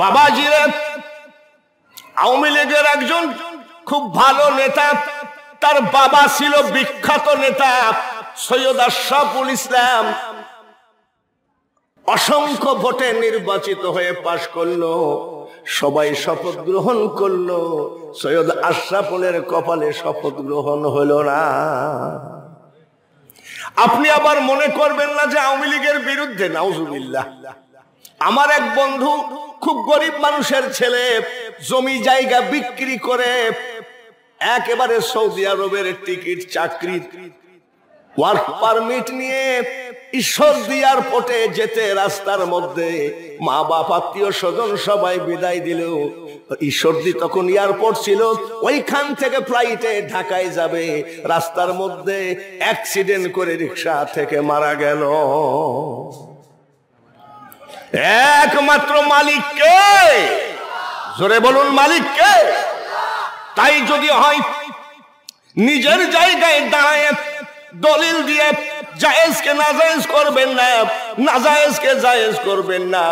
বাবাজির আওয়ামী লীগের একজন খুব ভালো নেতা তার বাবা ছিল বিখ্যাত নেতা সৈয়দ আশরাফুল ইসলাম অসংখ্য ভোটে নির্বাচিত হয়ে পাশ করলো সবাই শপথ গ্রহণ করলো সৈয়দ আশরাফুলের কপালে শপথ গ্রহণ হলো না আপনি আবার মনে করবেন না যে আওয়ামী লীগের বিরুদ্ধে নাউজুবিল্লাহ আমার এক বন্ধু খুব গরিব মানুষের ছেলে জমি জায়গা বিক্রি করে একেবারে সৌদি আরবের টিকিট চাকরি ওয়ার্ক পারমিট নিয়ে ঈশ্বর দিয়ার পটে যেতে রাস্তার মধ্যে মা বাপ আত্মীয় স্বজন সবাই বিদায় দিল ঈশ্বরদি তখন এয়ারপোর্ট ছিল ওইখান থেকে ফ্লাইটে ঢাকায় যাবে রাস্তার মধ্যে অ্যাক্সিডেন্ট করে রিক্সা থেকে মারা গেল একমাত্র মালিক কে জোরে বলুন মালিক কে তাই যদি হয় নিজের জায়গায় দাঁড়ায় দলিল দিয়ে জায়েজকে নাজায়েজ করবেন না নাজায়েজকে জায়েজ করবেন না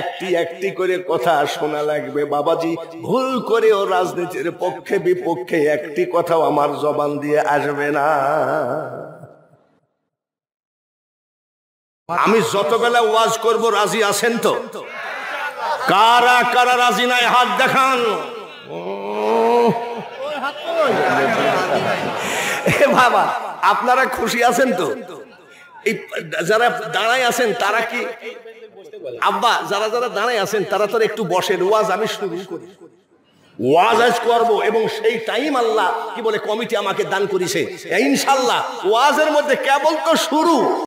একটি একটি করে কথা শোনা লাগবে বাবাজি ভুল করে ও রাজনীতির পক্ষে বিপক্ষে একটি কথাও আমার জবান দিয়ে আসবে না আমি যতবেলা ওয়াজ করব রাজি আছেন তো কারা কারা রাজি নাই হাত দেখান বাবা আপনারা খুশি আছেন তো এই যারা দাঁড়ায় আছেন তারা কি আব্বা যারা যারা দাঁড়ায় আছেন তারা তো একটু বসেন ওয়াজ আমি শুরু করি ওয়াজ আজ করবো এবং সেই টাইম আল্লাহ কি বলে কমিটি আমাকে দান করেছে ইনশাল্লাহ ওয়াজের মধ্যে কেবল তো শুরু